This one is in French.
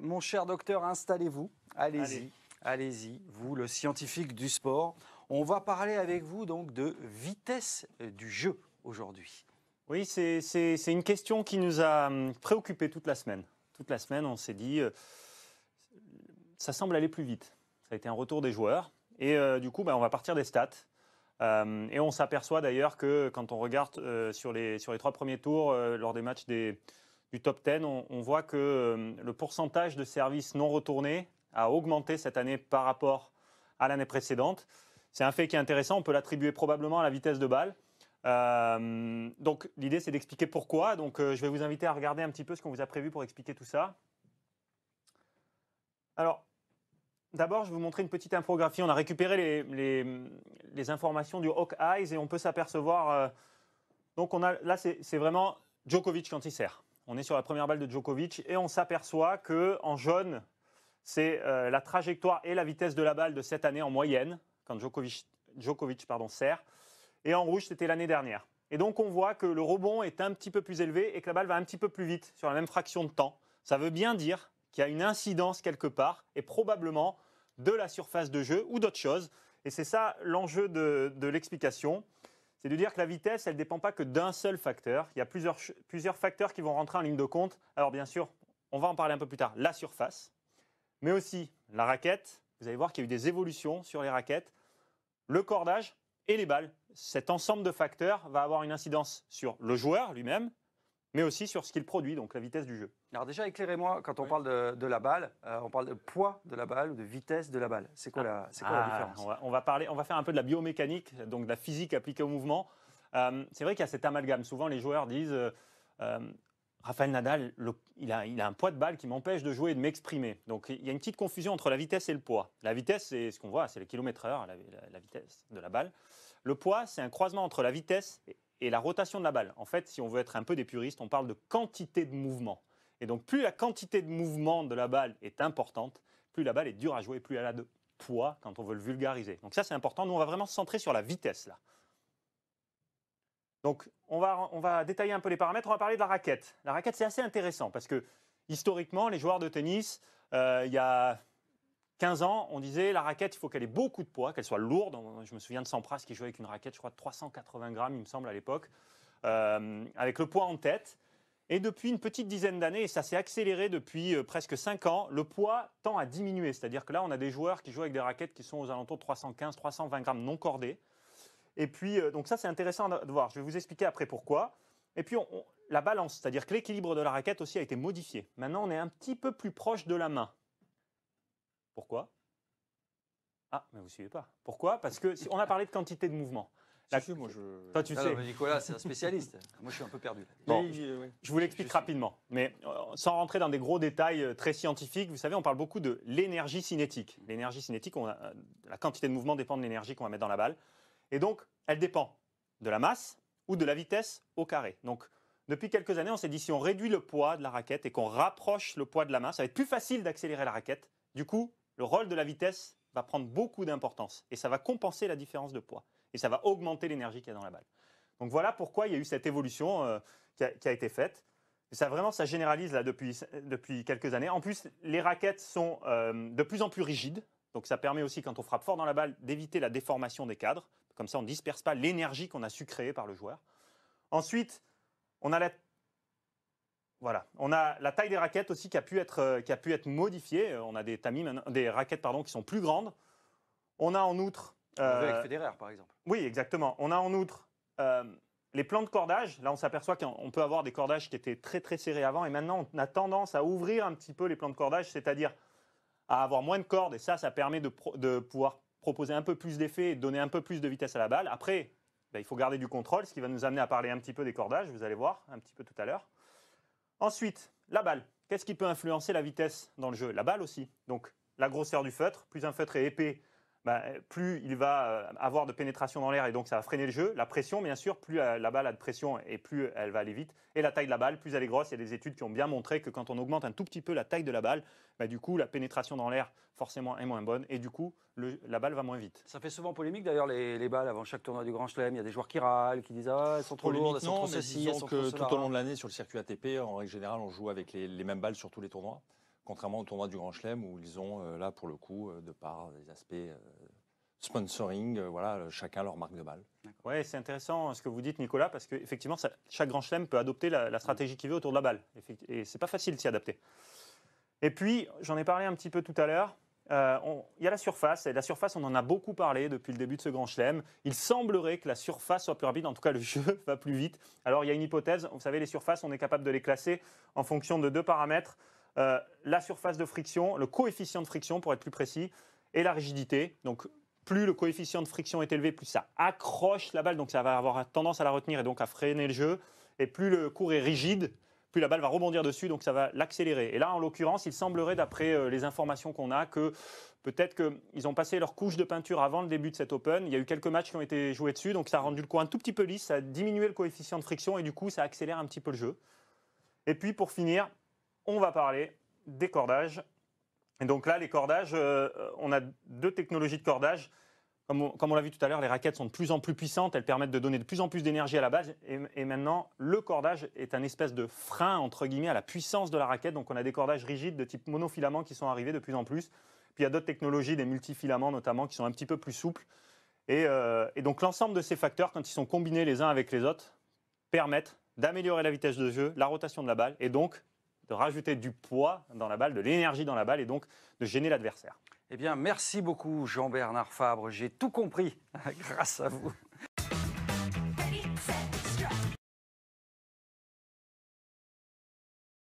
mon cher docteur, installez-vous. Allez-y. Allez-y, vous, le scientifique du sport. On va parler avec vous donc de vitesse du jeu aujourd'hui. Oui, c'est une question qui nous a hum, préoccupés toute la semaine. Toute la semaine, on s'est dit, euh, ça semble aller plus vite. Ça a été un retour des joueurs. Et euh, du coup, ben, on va partir des stats. Hum, et on s'aperçoit d'ailleurs que quand on regarde euh, sur, les, sur les trois premiers tours, lors des matchs des, du top 10, on, voit que euh, le pourcentage de services non retournés a augmenté cette année par rapport à l'année précédente. C'est un fait qui est intéressant, on peut l'attribuer probablement à la vitesse de balle. Euh, donc l'idée c'est d'expliquer pourquoi. Donc euh, je vais vous inviter à regarder un petit peu ce qu'on vous a prévu pour expliquer tout ça. Alors d'abord je vais vous montrer une petite infographie. On a récupéré les, informations du Hawk Eyes et on peut s'apercevoir. donc on a, là c'est vraiment Djokovic quand il sert. On est sur la première balle de Djokovic et on s'aperçoit que en jaune, c'est euh, la trajectoire et la vitesse de la balle de cette année en moyenne, quand Djokovic, Djokovic pardon, sert. Et en rouge, c'était l'année dernière. Et donc on voit que le rebond est un petit peu plus élevé et que la balle va un petit peu plus vite sur la même fraction de temps. Ça veut bien dire qu'il y a une incidence quelque part et probablement de la surface de jeu ou d'autres choses. Et c'est ça l'enjeu de l'explication c'est de dire que la vitesse, elle ne dépend pas que d'un seul facteur. Il y a plusieurs, plusieurs facteurs qui vont rentrer en ligne de compte. Alors bien sûr, on va en parler un peu plus tard, la surface, mais aussi la raquette. Vous allez voir qu'il y a eu des évolutions sur les raquettes, le cordage et les balles. Cet ensemble de facteurs va avoir une incidence sur le joueur lui-même, mais aussi sur ce qu'il produit, donc la vitesse du jeu. Alors déjà, éclairez-moi, quand on parle de, la balle, euh, on parle de poids de la balle ou de vitesse de la balle. C'est quoi, ah. la, ah, différence on va, parler, on va faire un peu de la biomécanique, donc de la physique appliquée au mouvement. Euh, c'est vrai qu'il y a cet amalgame. Souvent, les joueurs disent... Euh, Rafael Nadal, il, a, un poids de balle qui m'empêche de jouer et de m'exprimer. Donc il y a une petite confusion entre la vitesse et le poids. La vitesse, c'est ce qu'on voit, c'est le kilomètre-heure, la, vitesse de la balle. Le poids, c'est un croisement entre la vitesse et, la rotation de la balle. En fait, si on veut être un peu des puristes, on parle de quantité de mouvement. Et donc plus la quantité de mouvement de la balle est importante, plus la balle est dure à jouer, plus elle a de poids quand on veut le vulgariser. Donc ça, c'est important. Nous, on va vraiment se centrer sur la vitesse là. Donc, on va, détailler un peu les paramètres. On va parler de la raquette. La raquette, c'est assez intéressant parce que historiquement, les joueurs de tennis, euh, il y a 15 ans, on disait la raquette, il faut qu'elle ait beaucoup de poids, qu'elle soit lourde. Je me souviens de Sampras qui jouait avec une raquette, je crois, de 380 grammes, il me semble, à l'époque, euh, avec le poids en tête. Et depuis une petite dizaine d'années, et ça s'est accéléré depuis euh, presque 5 ans, le poids tend à diminuer. C'est-à-dire que là, on a des joueurs qui jouent avec des raquettes qui sont aux alentours de 315, 320 grammes non cordées. Et puis, euh, donc ça, c'est intéressant de voir. Je vais vous expliquer après pourquoi. Et puis, la balance, c'est-à-dire que l'équilibre de la raquette aussi a été modifié. Maintenant, on est un petit peu plus proche de la main. Pourquoi Ah, mais vous suivez pas. Pourquoi Parce que si, on a parlé de quantité de mouvement. La... Si, moi, je... Toi, tu ah sais. Nicolas, c'est un spécialiste. moi, je suis un peu perdu. Bon, je vous l'explique rapidement, mais euh, sans rentrer dans des gros détails euh, très scientifiques. Vous savez, on parle beaucoup de l'énergie cinétique. L'énergie cinétique, on la quantité de mouvement dépend de l'énergie qu'on va mettre dans la balle. Et donc, elle dépend de la masse ou de la vitesse au carré. Donc, depuis quelques années, on s'est dit si on réduit le poids de la raquette et qu'on rapproche le poids de la masse, ça va être plus facile d'accélérer la raquette. Du coup, le rôle de la vitesse va prendre beaucoup d'importance et ça va compenser la différence de poids et ça va augmenter l'énergie qu'il y a dans la balle. Donc voilà pourquoi il y a eu cette évolution euh, qui, a, été faite. Et ça vraiment, ça généralise là depuis, quelques années. En plus, les raquettes sont euh, de plus en plus rigides, donc ça permet aussi quand on frappe fort dans la balle d'éviter la déformation des cadres, comme ça, on ne disperse pas l'énergie qu'on a su créer par le joueur. Ensuite, on a la voilà, on a la taille des raquettes aussi qui a pu être, euh, qui a pu être modifiée. Euh, on a des tamis, des raquettes pardon, qui sont plus grandes. On a en outre. Euh, Federer, par exemple. Oui, exactement. On a en outre les plans de cordage. Là, on s'aperçoit qu'on peut avoir des cordages qui étaient très très serrés avant, et maintenant on a tendance à ouvrir un petit peu les plans de cordage, c'est-à-dire à avoir moins de cordes. Et ça, ça permet de, de pouvoir proposer un peu plus d'effet, donner un peu plus de vitesse à la balle. Après, ben, il faut garder du contrôle, ce qui va nous amener à parler un petit peu des cordages, vous allez voir un petit peu tout à l'heure. Ensuite, la balle. Qu'est-ce qui peut influencer la vitesse dans le jeu La balle aussi. Donc la grosseur du feutre, plus un feutre est épais, bah, plus il va euh, avoir de pénétration dans l'air et donc ça va freiner le jeu. La pression, bien sûr, plus euh, la balle a de pression et plus elle va aller vite. Et la taille de la balle, plus elle est grosse. Il y a des études qui ont bien montré que quand on augmente un tout petit peu la taille de la balle, bah, du coup, la pénétration dans l'air, forcément, est moins bonne. Et du coup, la balle va moins vite. Ça fait souvent polémique d'ailleurs les, balles avant chaque tournoi du Grand Chelem. Il y a des joueurs qui râlent, qui disent Ah, elles sont trop lourdes, elles sont trop ceci, elles sont que tout au long de l'année, sur le circuit ATP, en règle générale, on joue avec les mêmes balles sur tous les tournois. Contrairement au tournoi du Grand Chelem où ils ont euh, là pour le coup, euh, de par des aspects euh, sponsoring, voilà, chacun leur marque de balle. Oui, c'est intéressant hein, ce que vous dites, Nicolas, parce qu'effectivement, chaque grand chelem peut adopter la, stratégie qu'il veut autour de la balle. Et c'est pas facile de s'y adapter. Et puis, j'en ai parlé un petit peu tout à l'heure. Il y a la surface, et la surface, on en a beaucoup parlé depuis le début de ce grand chelem. Il semblerait que la surface soit plus rapide, en tout cas le jeu va plus vite. Alors il y a une hypothèse, vous savez, les surfaces, on est capable de les classer en fonction de deux paramètres. Euh, la surface de friction, le coefficient de friction pour être plus précis, et la rigidité. Donc plus le coefficient de friction est élevé, plus ça accroche la balle, donc ça va avoir tendance à la retenir et donc à freiner le jeu. Et plus le cours est rigide, plus la balle va rebondir dessus, donc ça va l'accélérer. Et là, en l'occurrence, il semblerait, d'après euh, les informations qu'on a, que peut-être qu'ils ont passé leur couche de peinture avant le début de cet Open. Il y a eu quelques matchs qui ont été joués dessus, donc ça a rendu le coin un tout petit peu lisse, ça a diminué le coefficient de friction et du coup, ça accélère un petit peu le jeu. Et puis, pour finir, on va parler des cordages. Et donc là, les cordages, euh, on a deux technologies de cordage. Comme on, l'a vu tout à l'heure, les raquettes sont de plus en plus puissantes, elles permettent de donner de plus en plus d'énergie à la balle. Et, maintenant, le cordage est un espèce de frein, entre guillemets, à la puissance de la raquette. Donc on a des cordages rigides de type monofilament qui sont arrivés de plus en plus. Puis il y a d'autres technologies, des multifilaments notamment, qui sont un petit peu plus souples. Et, euh, et donc l'ensemble de ces facteurs, quand ils sont combinés les uns avec les autres, permettent d'améliorer la vitesse de jeu, la rotation de la balle et donc de rajouter du poids dans la balle, de l'énergie dans la balle et donc de gêner l'adversaire. Eh bien, merci beaucoup Jean-Bernard Fabre. J'ai tout compris grâce à vous.